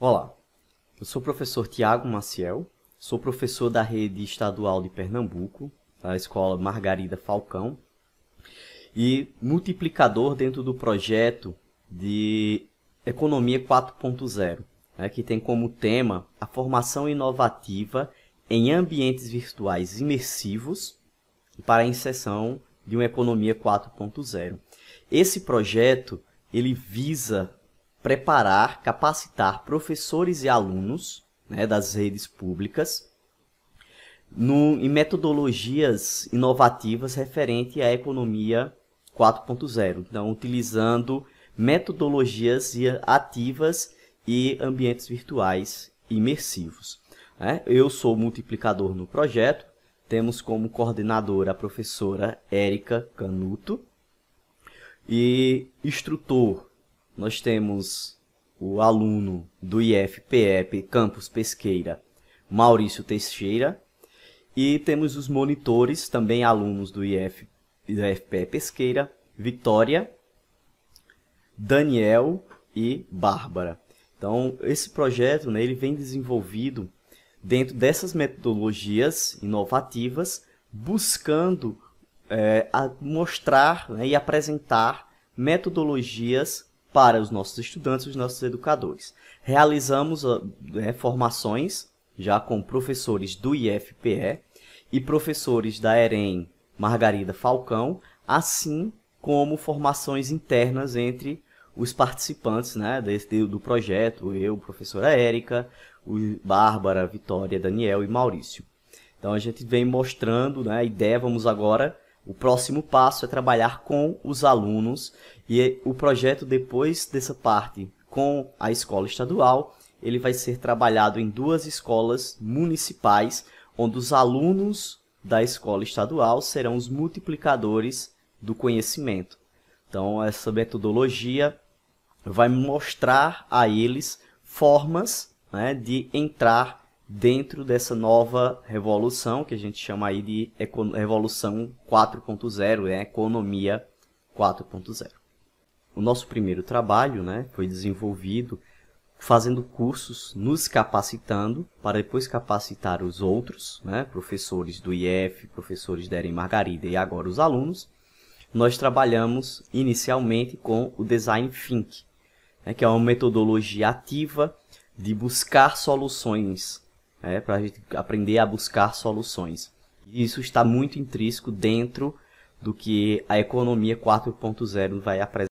Olá, eu sou o professor Tiago Maciel, sou professor da rede estadual de Pernambuco, da escola Margarida Falcão, e multiplicador dentro do projeto de Economia 4.0, né, que tem como tema a formação inovativa em ambientes virtuais imersivos para a inserção de uma economia 4.0. Esse projeto ele visa preparar, capacitar professores e alunos né, das redes públicas no, em metodologias inovativas referente à economia 4.0. Então, utilizando metodologias ativas e ambientes virtuais imersivos. Né? Eu sou multiplicador no projeto, temos como coordenadora a professora Érica Canuto e instrutor nós temos o aluno do IFPEP Campus Pesqueira, Maurício Teixeira, e temos os monitores, também alunos do IF, IFPE Pesqueira, Vitória, Daniel e Bárbara. Então, esse projeto né, ele vem desenvolvido dentro dessas metodologias inovativas, buscando é, mostrar né, e apresentar metodologias para os nossos estudantes, os nossos educadores. Realizamos ah, né, formações já com professores do IFPE e professores da EREM Margarida Falcão, assim como formações internas entre os participantes né, desse, do projeto, eu, professora Érica, Bárbara, Vitória, Daniel e Maurício. Então a gente vem mostrando né, a ideia, vamos agora o próximo passo é trabalhar com os alunos e o projeto depois dessa parte com a escola estadual, ele vai ser trabalhado em duas escolas municipais, onde os alunos da escola estadual serão os multiplicadores do conhecimento. Então essa metodologia vai mostrar a eles formas né, de entrar dentro dessa nova revolução que a gente chama aí de revolução 4.0, né? economia 4.0. O nosso primeiro trabalho, né, foi desenvolvido fazendo cursos, nos capacitando para depois capacitar os outros, né, professores do IF, professores da Eren Margarida e agora os alunos. Nós trabalhamos inicialmente com o Design Think, né, que é uma metodologia ativa de buscar soluções né, para a gente aprender a buscar soluções. E isso está muito intrínseco dentro do que a economia 4.0 vai apresentar.